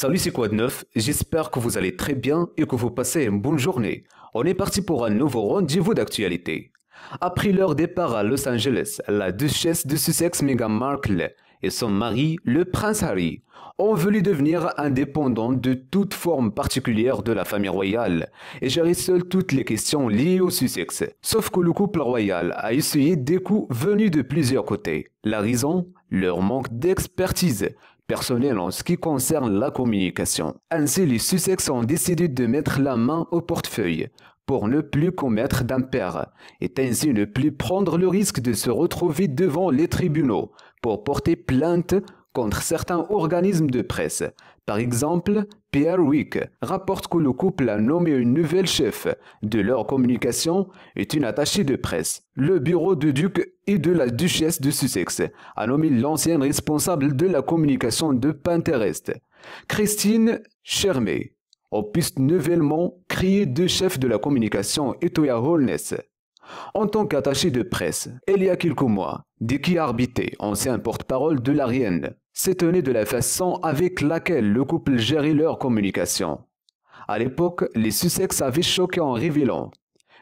Salut, c'est quoi de J'espère que vous allez très bien et que vous passez une bonne journée. On est parti pour un nouveau rendez-vous d'actualité. Après leur départ à Los Angeles, la duchesse de Sussex Meghan Markle et son mari, le prince Harry, ont voulu devenir indépendants de toute forme particulière de la famille royale et gérer seuls toutes les questions liées au Sussex. Sauf que le couple royal a essayé des coups venus de plusieurs côtés. La raison leur manque d'expertise, personnel en ce qui concerne la communication. Ainsi, les Sussex ont décidé de mettre la main au portefeuille pour ne plus commettre d'impair et ainsi ne plus prendre le risque de se retrouver devant les tribunaux pour porter plainte contre certains organismes de presse, par exemple, Pierre Wick rapporte que le couple a nommé une nouvelle chef de leur communication est une attachée de presse. Le bureau du duc et de la duchesse de Sussex a nommé l'ancienne responsable de la communication de Pinterest, Christine Chermé. On puisse nouvellement créer deux chefs de la communication et Toya Holness. En tant qu'attaché de presse, il y a quelques mois, Dicky Arbité, ancien porte-parole de l'Arienne, s'étonnait de la façon avec laquelle le couple gérait leur communication. À l'époque, les Sussex avaient choqué en révélant,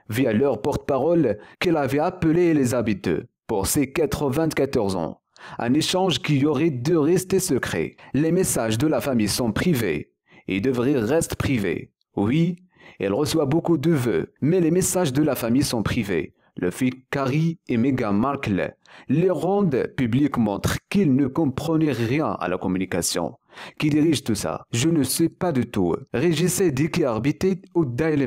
via leur porte-parole, qu'elle avait appelé les habiteux pour ses 94 ans. Un échange qui aurait dû rester secret. Les messages de la famille sont privés et devraient rester privés. Oui, elle reçoit beaucoup de vœux, mais les messages de la famille sont privés. Le fils Carrie et Meghan Markle les rendent publiques montrent qu'ils ne comprenaient rien à la communication. Qui dirige tout ça Je ne sais pas du tout. Régissez Dicky Arbiter ou au Daily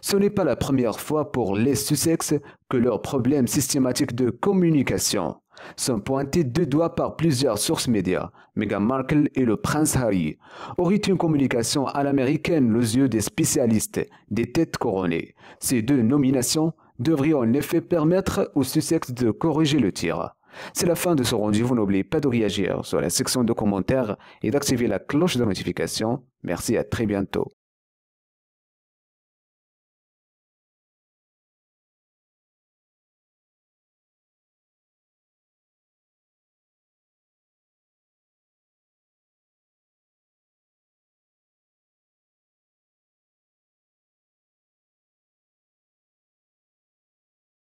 Ce n'est pas la première fois pour les Sussex que leur problème systématique de communication sont pointés deux doigts par plusieurs sources médias. Meghan Markle et le prince Harry auraient une communication à l'américaine aux yeux des spécialistes, des têtes couronnées. Ces deux nominations devraient en effet permettre au Sussex de corriger le tir. C'est la fin de ce rendez-vous. N'oubliez pas de réagir sur la section de commentaires et d'activer la cloche de notification. Merci à très bientôt.